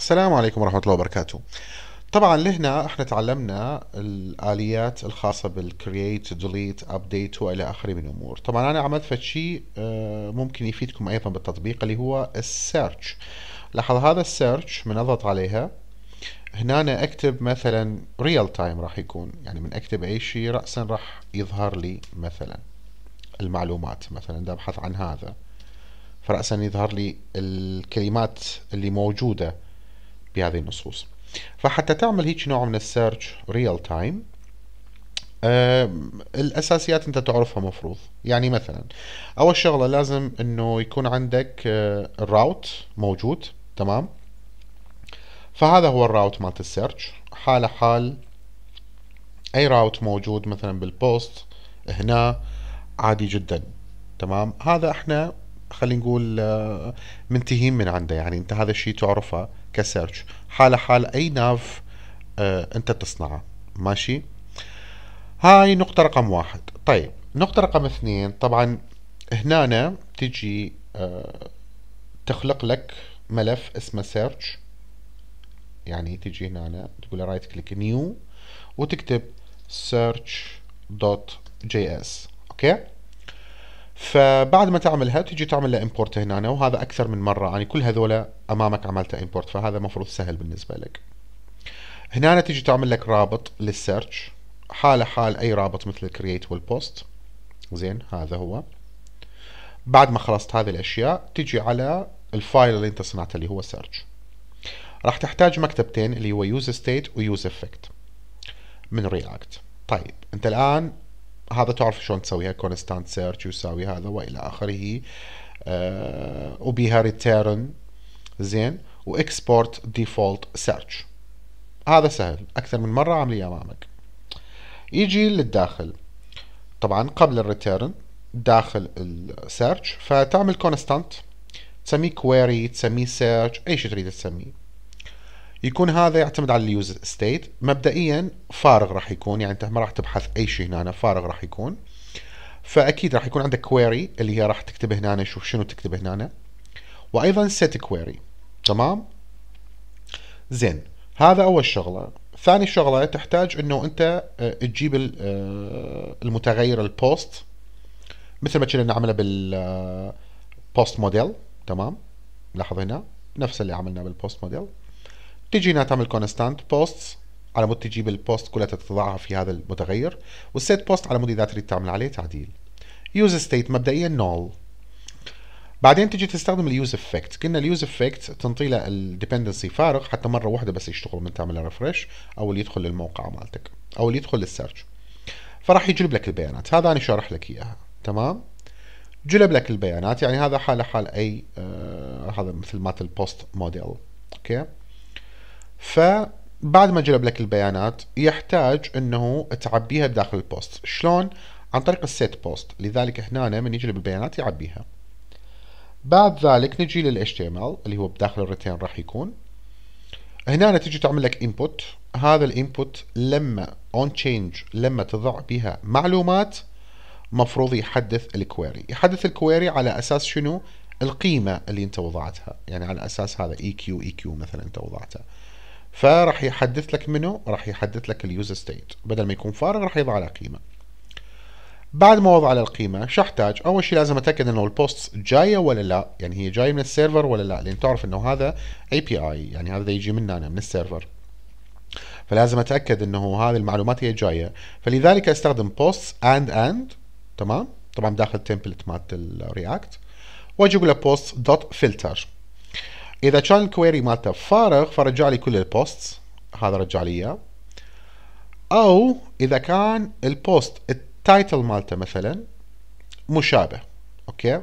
السلام عليكم ورحمة الله وبركاته طبعا لهنا احنا تعلمنا الاليات الخاصة بالكرييت ديليت ابديت والى اخره من الامور طبعا انا عملت فشي آه، ممكن يفيدكم ايضا بالتطبيق اللي هو السيرش لاحظ هذا السيرش من اضغط عليها هنا أنا اكتب مثلا ريال تايم راح يكون يعني من اكتب اي شيء رأسا راح يظهر لي مثلا المعلومات مثلا ابحث عن هذا فرأسا يظهر لي الكلمات اللي موجودة بهذه النصوص فحتى تعمل هيك نوع من السيرش ريال تايم الاساسيات انت تعرفها مفروض يعني مثلا اول شغله لازم انه يكون عندك آه، الراوت موجود تمام فهذا هو الراوت مالت السيرش حاله حال اي راوت موجود مثلا بالبوست هنا عادي جدا تمام هذا احنا خلينا نقول آه، منتهين من عنده يعني انت هذا الشيء تعرفه كسيرش حالة حال اي ناف آه انت تصنعه ماشي هاي نقطة رقم واحد طيب نقطة رقم اثنين طبعا هنا تجي آه تخلق لك ملف اسمه سيرش يعني تجي هنا تقول رايت كليك نيو وتكتب سيرش دوت جي اس اوكي فبعد ما تعملها تجي تعمل لها امبورت هنا وهذا اكثر من مره يعني كل هذول امامك عملته امبورت فهذا مفروض سهل بالنسبه لك هنا تجي تعمل لك رابط للسيرش حاله حال اي رابط مثل الكرييت والبوست زين هذا هو بعد ما خلصت هذه الاشياء تجي على الفايل اللي انت صنعته اللي هو سيرش راح تحتاج مكتبتين اللي هو يوز ستيت ويوز افكت من رياكت طيب انت الان هذا تعرف شلون تسويها كونستانت سيرش يساوي هذا والى اخره آه وبها ريتيرن زين واكسبورت ديفولت سيرش هذا سهل اكثر من مره عمليه امامك يجي للداخل طبعا قبل الريتيرن داخل السيرش فتعمل كونستانت تسميه كويري تسميه سيرش اي شيء تريد تسميه يكون هذا يعتمد على اليوز ستيت مبدئيا فارغ راح يكون يعني انت ما راح تبحث اي شيء هنا فارغ راح يكون فاكيد راح يكون عندك كويري اللي هي راح تكتب هنا شوف شنو تكتب هنا وايضا سيت كويري تمام زين هذا اول شغله ثاني شغله تحتاج انه انت آه، تجيب آه، المتغير البوست مثل ما كنا نعمله بالبوست موديل آه، تمام لاحظ هنا نفس اللي عملناه بالبوست موديل تجينا تعمل كونستانت بوست على مود تجيب البوست كلها تضعها في هذا المتغير والسيت بوست على مود اذا تريد تعمل عليه تعديل يوز ستيت مبدئيا نول بعدين تجي تستخدم اليوز افكت قلنا اليوز افكت تنطي له الديبندنسي فارغ حتى مره واحده بس يشتغل من تعمل ريفرش او اللي يدخل للموقع مالتك او اللي يدخل للسيرش فراح يجلب لك البيانات هذا انا شارح لك اياها تمام جلب لك البيانات يعني هذا حاله حال اي آه هذا مثل مات البوست موديل اوكي فبعد ما جلب لك البيانات يحتاج انه تعبيها بداخل البوست شلون عن طريق السيت بوست لذلك هنا من يجلب البيانات يعبيها بعد ذلك نجي لل HTML اللي هو بداخل الريتين راح يكون هنا تجي تعمل لك input هذا الانبوت لما on change لما تضع بها معلومات مفروض يحدث الكويري يحدث الكويري على اساس شنو القيمه اللي انت وضعتها يعني على اساس هذا اي كيو اي كيو مثلا انت وضعته فراح يحدث لك منه راح يحدث لك اليوز ستيت بدل ما يكون فارغ راح يضع له قيمه بعد ما وضع على القيمه شو احتاج اول شيء لازم اتاكد انه البوست جايه ولا لا يعني هي جايه من السيرفر ولا لا لان تعرف انه هذا اي بي اي يعني هذا يجي مننا انا من السيرفر فلازم اتاكد انه هذه المعلومات هي جايه فلذلك استخدم بوست اند اند تمام طبعا داخل تمبلت مالت الرياكت واجي اقول له بوست دوت فلتر اذا كان الكويري مالته فارغ فرجع لي كل البوستس هذا رجع لي اياه او اذا كان البوست التايتل مالته مثلا مشابه اوكي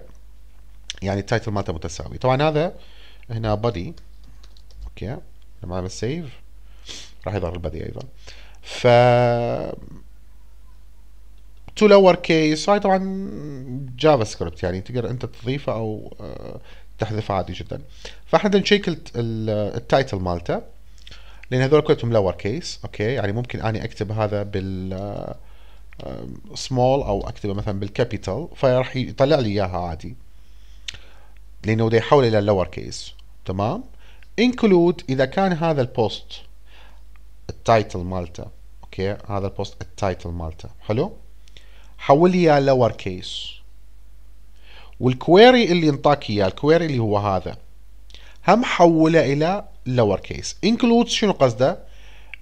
يعني التايتل مالته متساوي طبعا هذا هنا بادي اوكي لما اعمل سيف راح يظهر البادي ايضا ف تو لور كيس هاي طبعا جافا سكريبت يعني تقدر انت تضيفه او آه، تحذف عادي جدا فاحنا بدنا نشيك التايتل مالته لان هذول كلهم لور كيس اوكي يعني ممكن اني اكتب هذا بال سمول او اكتبه مثلا بالكابيتال فراح يطلع لي اياها عادي لانه بده يحول الى اللور كيس تمام انكلود اذا كان هذا البوست التايتل مالته اوكي هذا البوست التايتل مالته حلو حول لي اياه لور كيس والكويري اللي انطاك اياه الكويري اللي هو هذا هم حوله الى لور كيس انكلود شنو قصده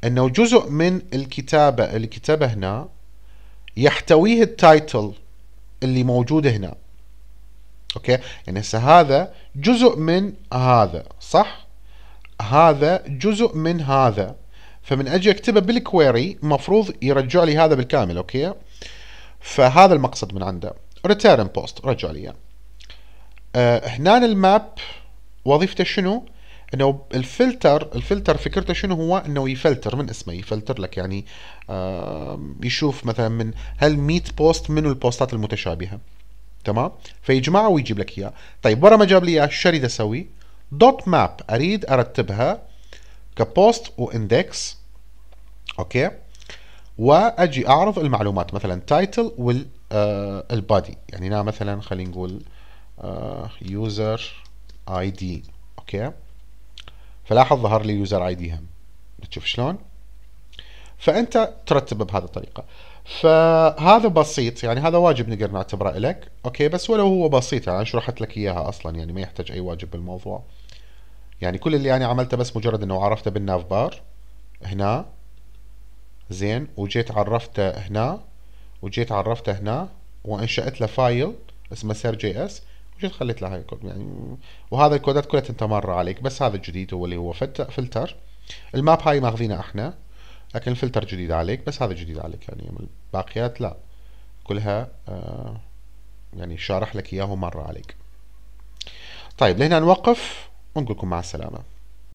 انه جزء من الكتابه اللي كتبه هنا يحتويه التايتل اللي موجود هنا اوكي يعني هسه هذا جزء من هذا صح هذا جزء من هذا فمن اجي اكتبه بالكويري مفروض يرجع لي هذا بالكامل اوكي فهذا المقصد من عنده ريتيرن بوست رجع لي يعني. آه هنا الماب وظيفته شنو؟ انه الفلتر الفلتر فكرته شنو هو؟ انه يفلتر من اسمه يفلتر لك يعني آه يشوف مثلا من هل 100 بوست منو البوستات المتشابهه تمام؟ فيجمعها ويجيب لك اياه، طيب ورا ما جاب لي اياه شو اريد اسوي؟ دوت ماب اريد ارتبها كبوست واندكس اوكي؟ واجي اعرض المعلومات مثلا تايتل والبادي آه، يعني هنا مثلا خلينا نقول يوزر اي دي اوكي فلاحظ ظهر لي يوزر اي دي هم تشوف شلون فانت ترتب بهذه الطريقه فهذا بسيط يعني هذا واجب نقدر نعتبره لك اوكي بس ولو هو بسيط يعني شرحت لك اياها اصلا يعني ما يحتاج اي واجب بالموضوع يعني كل اللي انا عملته بس مجرد انه عرفته بالناف بار هنا زين وجيت عرفته هنا وجيت عرفته هنا وانشات له فايل اسمه سير جي اس وجيت خليت لها الكود يعني وهذا الكودات كلها تنتمر عليك بس هذا الجديد هو اللي هو فلتر الماب هاي ماخذينها احنا لكن الفلتر جديد عليك بس هذا جديد عليك يعني الباقيات لا كلها آه، يعني شارح لك اياهم مره عليك طيب لهنا نوقف ونقول لكم مع السلامه